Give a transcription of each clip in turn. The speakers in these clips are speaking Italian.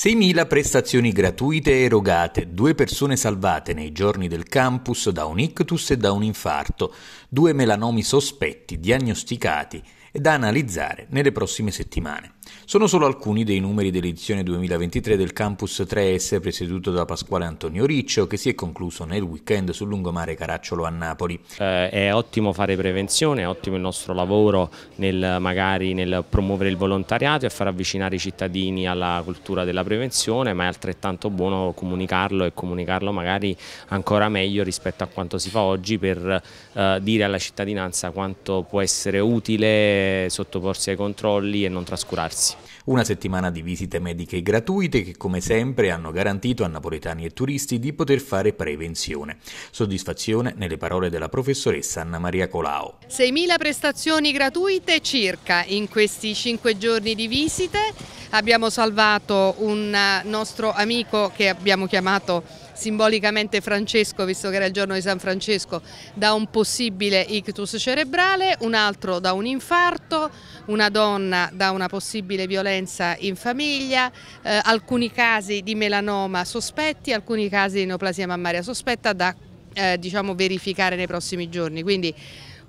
6.000 prestazioni gratuite erogate, due persone salvate nei giorni del campus da un ictus e da un infarto, due melanomi sospetti diagnosticati e da analizzare nelle prossime settimane. Sono solo alcuni dei numeri dell'edizione 2023 del Campus 3S presieduto da Pasquale Antonio Riccio che si è concluso nel weekend sul lungomare Caracciolo a Napoli. Eh, è ottimo fare prevenzione, è ottimo il nostro lavoro nel, magari nel promuovere il volontariato e far avvicinare i cittadini alla cultura della prevenzione, ma è altrettanto buono comunicarlo e comunicarlo magari ancora meglio rispetto a quanto si fa oggi per eh, dire alla cittadinanza quanto può essere utile sottoporsi ai controlli e non trascurarsi. Una settimana di visite mediche gratuite che come sempre hanno garantito a napoletani e turisti di poter fare prevenzione. Soddisfazione nelle parole della professoressa Anna Maria Colao. 6.000 prestazioni gratuite circa in questi 5 giorni di visite. Abbiamo salvato un eh, nostro amico che abbiamo chiamato simbolicamente Francesco, visto che era il giorno di San Francesco, da un possibile ictus cerebrale, un altro da un infarto, una donna da una possibile violenza in famiglia, eh, alcuni casi di melanoma sospetti, alcuni casi di neoplasia mammaria sospetta da eh, diciamo, verificare nei prossimi giorni. Quindi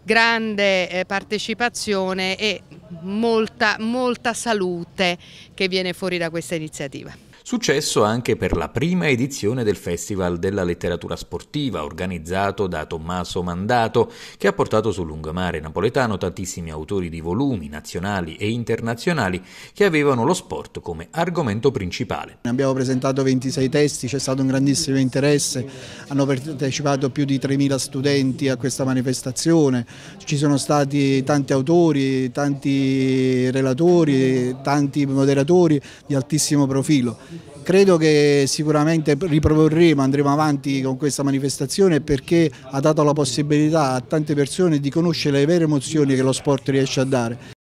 grande eh, partecipazione e molta, molta salute che viene fuori da questa iniziativa. Successo anche per la prima edizione del Festival della Letteratura Sportiva, organizzato da Tommaso Mandato, che ha portato sul lungomare napoletano tantissimi autori di volumi nazionali e internazionali che avevano lo sport come argomento principale. Abbiamo presentato 26 testi, c'è stato un grandissimo interesse, hanno partecipato più di 3.000 studenti a questa manifestazione, ci sono stati tanti autori, tanti relatori, tanti moderatori di altissimo profilo. Credo che sicuramente riproporremo, andremo avanti con questa manifestazione perché ha dato la possibilità a tante persone di conoscere le vere emozioni che lo sport riesce a dare.